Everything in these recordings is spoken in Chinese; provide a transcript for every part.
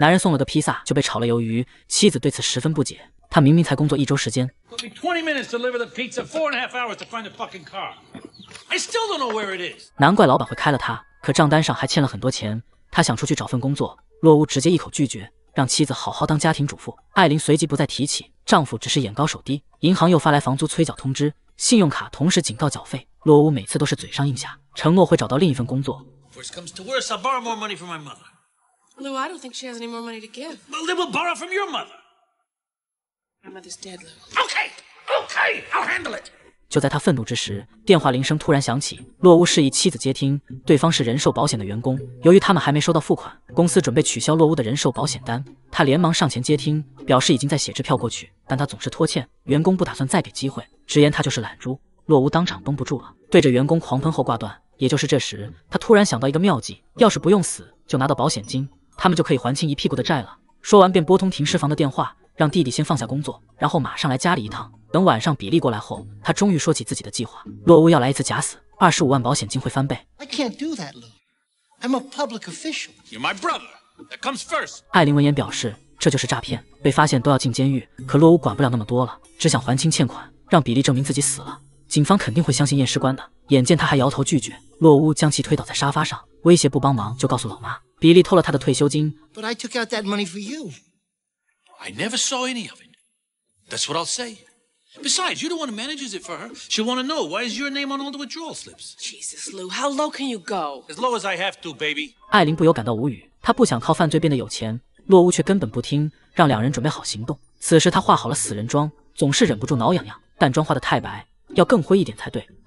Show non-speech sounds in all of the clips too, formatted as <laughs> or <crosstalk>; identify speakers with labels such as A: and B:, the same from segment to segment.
A: 男人送了个披萨就被炒了鱿鱼，妻子对此十分不解。他明明才工作一周时间，难怪老板会开了他。可账单上还欠了很多钱，他想出去找份工作，洛乌直接一口拒绝，让妻子好好当家庭主妇。艾琳随即不再提起，丈夫只是眼高手低。银行又发来房租催缴通知，信用卡同时警告缴费。洛乌每次都是嘴上应下，承诺会找到另一份工作。Lou，I don't think she has any more money to give. Well, they will borrow from your mother. My mother's dead, Lou. Okay, okay, I'll handle it. 就在他愤怒之时，电话铃声突然响起。洛乌示意妻子接听，对方是人寿保险的员工。由于他们还没收到付款，公司准备取消洛乌的人寿保险单。他连忙上前接听，表示已经在写支票过去，但他总是拖欠。员工不打算再给机会，直言他就是懒猪。洛乌当场绷不住了，对着员工狂喷后挂断。也就是这时，他突然想到一个妙计：要是不用死，就拿到保险金。他们就可以还清一屁股的债了。说完，便拨通停尸房的电话，让弟弟先放下工作，然后马上来家里一趟。等晚上比利过来后，他终于说起自己的计划：洛乌要来一次假死，二十五万保险金会翻倍。I can't do that, Lou. I'm a public official. You're my brother. That comes first. 艾琳闻言表示，这就是诈骗，被发现都要进监狱。可洛乌管不了那么多了，只想还清欠款，让比利证明自己死了，警方肯定会相信验尸官的。眼见他还摇头拒绝，洛乌将其推倒在沙发上，威胁不帮忙就告诉老妈。比利偷了他的退休金。But I took out that money for you. I never saw any of it. That's what I'll say. Besides, you don't want to manage it for her. She'll want to know why is your name on all the withdrawal slips. Jesus, Lou, how low can you go? As low as I have to, baby. 艾琳不由感到无语，她不想靠犯罪变得有钱。洛乌却根本不听，让两人准备好行动。此时他画好了死人妆，总是忍不住挠痒痒，但妆画的太白，要更灰一点才对。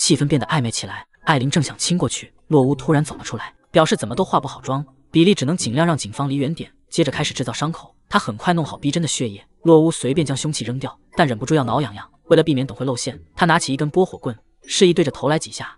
A: 气氛变得暧昧起来，艾琳正想亲过去，洛乌突然走了出来，表示怎么都化不好妆。比利只能尽量让警方离远点，接着开始制造伤口。他很快弄好逼真的血液，洛乌随便将凶器扔掉，但忍不住要挠痒痒。为了避免等会露馅，他拿起一根拨火棍，示意对着头来几下。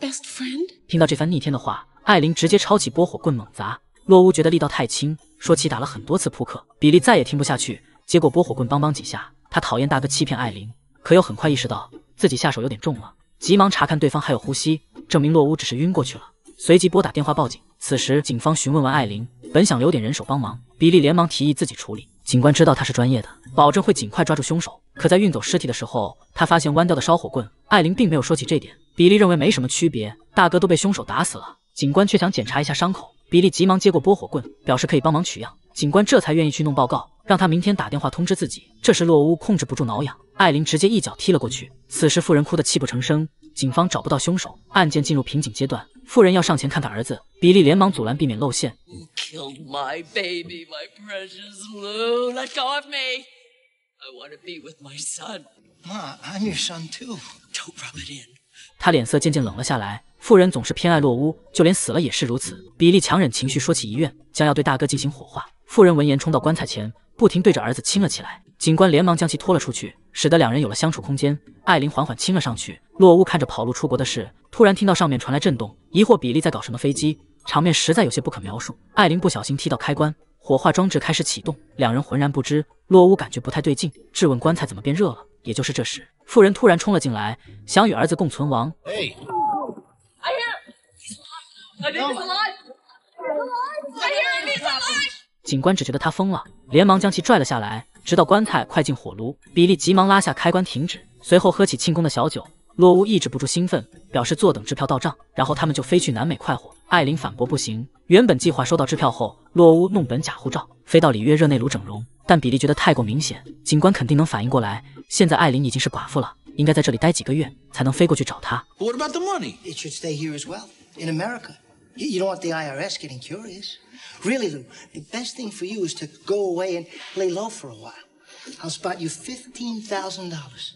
A: best friend。听到这番逆天的话，艾琳直接抄起拨火棍猛砸。洛乌觉得力道太轻，说起打了很多次扑克，比利再也听不下去。结果拨火棍梆梆几下，他讨厌大哥欺骗艾琳，可又很快意识到自己下手有点重了，急忙查看对方还有呼吸，证明洛乌只是晕过去了。随即拨打电话报警。此时警方询问完艾琳，本想留点人手帮忙，比利连忙提议自己处理。警官知道他是专业的，保证会尽快抓住凶手。可在运走尸体的时候，他发现弯掉的烧火棍，艾琳并没有说起这点。比利认为没什么区别，大哥都被凶手打死了。警官却想检查一下伤口，比利急忙接过拨火棍，表示可以帮忙取样。警官这才愿意去弄报告，让他明天打电话通知自己。这时，洛乌控制不住挠痒，艾琳直接一脚踢了过去。此时，妇人哭得泣不成声。警方找不到凶手，案件进入瓶颈阶段。妇人要上前看看儿子，比利连忙阻拦，避免露馅。他脸色渐渐冷了下来。富人总是偏爱洛乌，就连死了也是如此。比利强忍情绪，说起遗愿，将要对大哥进行火化。富人闻言，冲到棺材前，不停对着儿子亲了起来。警官连忙将其拖了出去，使得两人有了相处空间。艾琳缓缓亲了上去。洛乌看着跑路出国的事，突然听到上面传来震动，疑惑比利在搞什么飞机。场面实在有些不可描述。艾琳不小心踢到开关，火化装置开始启动，两人浑然不知。洛乌感觉不太对劲，质问棺材怎么变热了。也就是这时。妇人突然冲了进来，想与儿子共存亡。哎，警官只觉得他疯了，连忙将其拽了下来。直到棺材快进火炉，比利急忙拉下开关停止，随后喝起庆功的小酒。洛乌抑制不住兴奋，表示坐等支票到账，然后他们就飞去南美快活。艾琳反驳不行，原本计划收到支票后，洛乌弄本假护照，飞到里约热内卢整容。但比利觉得太过明显，警官肯定能反应过来。现在艾琳已经是寡妇了，应该在这里待几个月，才能飞过去找他。What about the money? It should stay here as well in America. You don't want the IRS getting curious, really, Lou? The best thing for you is to go away and lay low for a while. I'll spot you fifteen thousand dollars.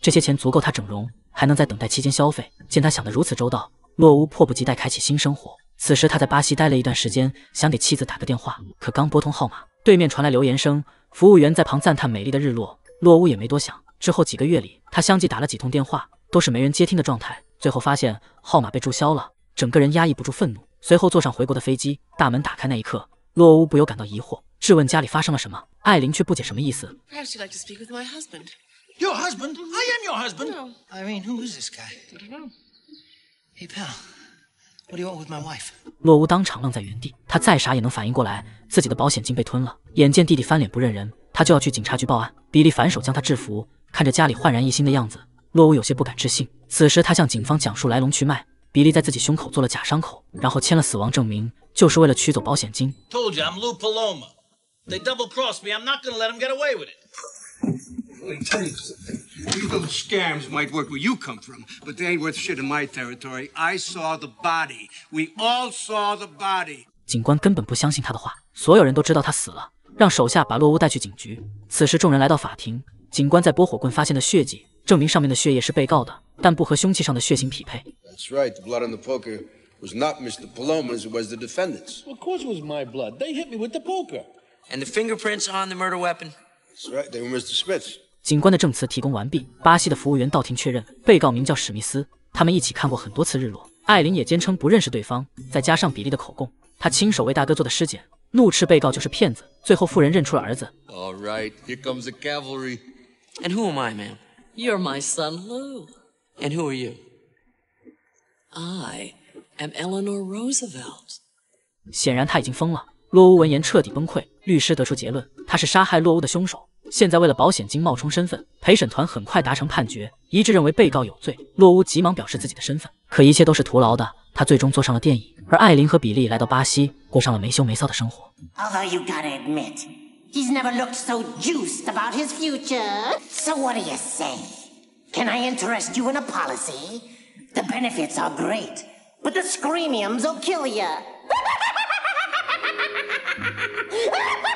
A: 这些钱足够他整容。还能在等待期间消费。见他想得如此周到，洛乌迫不及待开启新生活。此时他在巴西待了一段时间，想给妻子打个电话，可刚拨通号码，对面传来留言声。服务员在旁赞叹美丽的日落，洛乌也没多想。之后几个月里，他相继打了几通电话，都是没人接听的状态。最后发现号码被注销了，整个人压抑不住愤怒，随后坐上回国的飞机。大门打开那一刻，洛乌不由感到疑惑，质问家里发生了什么。艾琳却不解什么意思。Your husband? I am your husband. Irene, who is this guy? don't I Hey, pal. What do you want with my wife? 洛乌当场愣在原地，他再傻也能反应过来，自己的保险金被吞了。眼见弟弟翻脸不认人，他就要去警察局报案。比利反手将他制服，看着家里焕然一新的样子，洛乌有些不敢置信。此时他向警方讲述来龙去脉。比利在自己胸口做了假伤口，然后签了死亡证明，就是为了取走保险金。那些 scams might work where you come from, but they ain't worth shit in my territory. I saw the body. We all saw the body. 警官根本不相信他的话。所有人都知道他死了，让手下把洛乌带去警局。此时，众人来到法庭。警官在拨火棍发现的血迹，证明上面的血液是被告的，但不和凶器上的血型匹配。That's right. The blood on the poker was not Mr. Paloma's; it was the defendant's. Of course, it was my blood. They hit me with the poker, and the fingerprints on the murder weapon. That's right. They were Mr. Smith's. 警官的证词提供完毕，巴西的服务员到庭确认，被告名叫史密斯，他们一起看过很多次日落。艾琳也坚称不认识对方，再加上比利的口供，她亲手为大哥做的尸检，怒斥被告就是骗子。最后妇人认出了儿子。all right，here comes the cavalry。and who am i man？you're my son lou。and who are you？i am eleanor r o o s e v e l t 显然她已经疯了。洛乌闻言彻底崩溃，律师得出结论，她是杀害洛乌的凶手。现在为了保险金冒充身份，陪审团很快达成判决，一致认为被告有罪。洛乌急忙表示自己的身份，可一切都是徒劳的。他最终坐上了电椅，而艾琳和比利来到巴西，过上了没羞没臊的生活。Although you gotta admit he's never looked so juiced about his future, so what do you say? Can I interest you in a policy? The benefits are great, but the screamiums will kill you. <laughs>